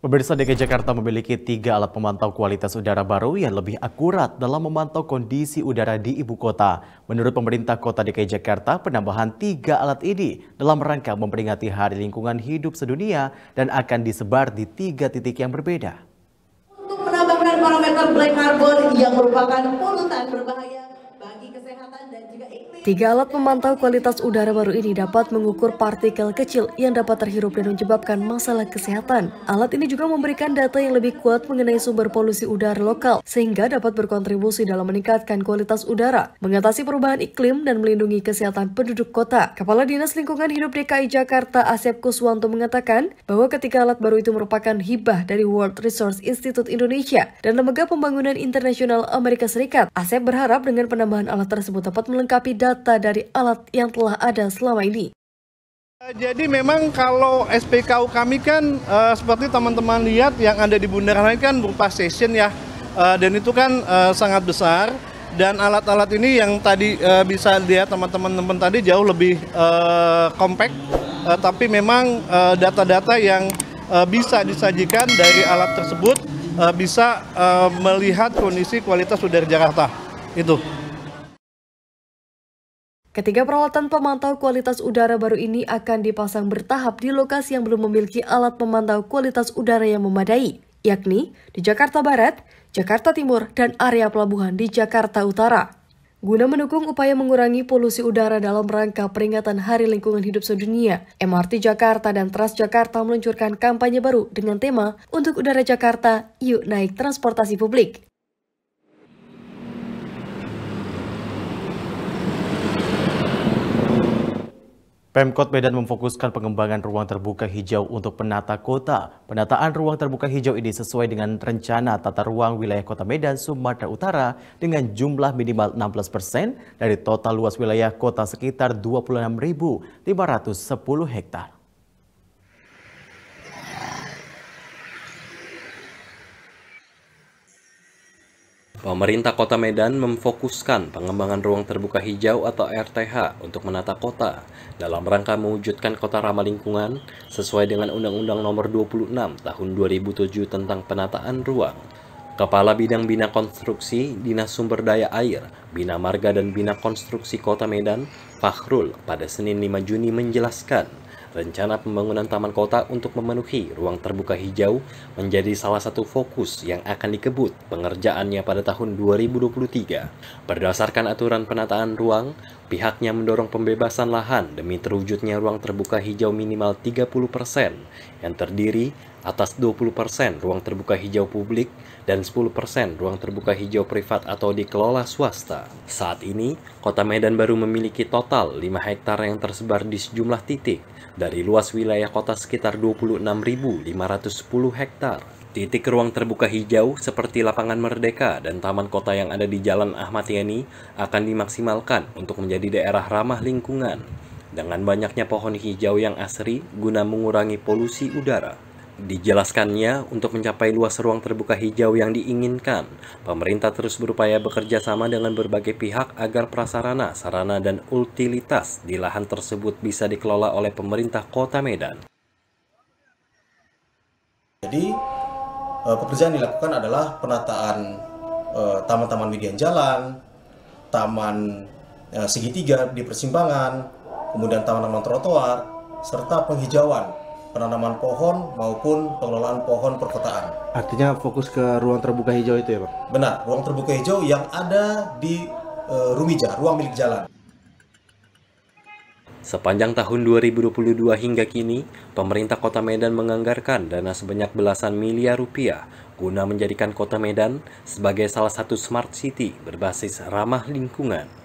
Pemirsa DKI Jakarta memiliki tiga alat pemantau kualitas udara baru yang lebih akurat dalam memantau kondisi udara di ibu kota. Menurut pemerintah kota DKI Jakarta, penambahan tiga alat ini dalam rangka memperingati Hari Lingkungan Hidup Sedunia dan akan disebar di tiga titik yang berbeda. Untuk menambahkan parameter black carbon yang merupakan polutan berbahaya. Tiga alat pemantau kualitas udara baru ini dapat mengukur partikel kecil yang dapat terhirup dan menyebabkan masalah kesehatan. Alat ini juga memberikan data yang lebih kuat mengenai sumber polusi udara lokal, sehingga dapat berkontribusi dalam meningkatkan kualitas udara, mengatasi perubahan iklim, dan melindungi kesehatan penduduk kota. Kepala Dinas Lingkungan Hidup DKI Jakarta Asep Kuswanto mengatakan bahwa ketiga alat baru itu merupakan hibah dari World Resource Institute Indonesia dan Lembaga Pembangunan Internasional Amerika Serikat. Asep berharap dengan penambahan alat tersebut dapat melengkapi data data dari alat yang telah ada selama ini. Eh, jadi memang kalau SPKU kami kan uh, seperti teman-teman lihat yang ada di Bundaran HI kan berupa session ya uh, dan itu kan uh, sangat besar dan alat-alat ini yang tadi uh, bisa lihat teman-teman teman tadi jauh lebih uh, compact uh, tapi memang data-data uh, yang uh, bisa disajikan dari alat tersebut uh, bisa uh, melihat kondisi kualitas udara Jakarta itu. Ketiga peralatan pemantau kualitas udara baru ini akan dipasang bertahap di lokasi yang belum memiliki alat pemantau kualitas udara yang memadai, yakni di Jakarta Barat, Jakarta Timur, dan area pelabuhan di Jakarta Utara. Guna mendukung upaya mengurangi polusi udara dalam rangka peringatan Hari Lingkungan Hidup Sedunia, MRT Jakarta dan Transjakarta meluncurkan kampanye baru dengan tema Untuk Udara Jakarta, Yuk Naik Transportasi Publik. Pemkot Medan memfokuskan pengembangan ruang terbuka hijau untuk penata kota. Penataan ruang terbuka hijau ini sesuai dengan rencana tata ruang wilayah kota Medan, Sumatera Utara dengan jumlah minimal 16 persen dari total luas wilayah kota sekitar 26.510 hektar. Pemerintah Kota Medan memfokuskan pengembangan ruang terbuka hijau atau RTH untuk menata kota dalam rangka mewujudkan kota ramah lingkungan sesuai dengan Undang-Undang Nomor 26 Tahun 2007 tentang Penataan Ruang. Kepala Bidang Bina Konstruksi Dinas Sumber Daya Air, Bina Marga dan Bina Konstruksi Kota Medan, Fakhrul pada Senin 5 Juni menjelaskan rencana pembangunan taman kota untuk memenuhi ruang terbuka hijau menjadi salah satu fokus yang akan dikebut pengerjaannya pada tahun 2023. Berdasarkan aturan penataan ruang, Pihaknya mendorong pembebasan lahan demi terwujudnya ruang terbuka hijau minimal 30% yang terdiri atas 20% ruang terbuka hijau publik dan 10% ruang terbuka hijau privat atau dikelola swasta. Saat ini, Kota Medan baru memiliki total 5 hektar yang tersebar di sejumlah titik dari luas wilayah kota sekitar 26.510 hektar. Titik ruang terbuka hijau seperti lapangan Merdeka dan taman kota yang ada di Jalan Ahmad Yani akan dimaksimalkan untuk menjadi daerah ramah lingkungan dengan banyaknya pohon hijau yang asri guna mengurangi polusi udara. Dijelaskannya, untuk mencapai luas ruang terbuka hijau yang diinginkan, pemerintah terus berupaya bekerja sama dengan berbagai pihak agar prasarana, sarana, dan utilitas di lahan tersebut bisa dikelola oleh pemerintah kota Medan. Jadi, Eh, pekerjaan yang dilakukan adalah penataan eh, taman-taman uh, median jalan, taman uh, segitiga di persimpangan, kemudian taman-taman trotoar, serta penghijauan, penanaman pohon maupun pengelolaan pohon perkotaan. Artinya fokus ke ruang terbuka hijau itu ya Pak? Benar, ruang terbuka hijau yang ada di uh, Rumija, ruang milik jalan. Sepanjang tahun 2022 hingga kini, pemerintah kota Medan menganggarkan dana sebanyak belasan miliar rupiah guna menjadikan kota Medan sebagai salah satu smart city berbasis ramah lingkungan.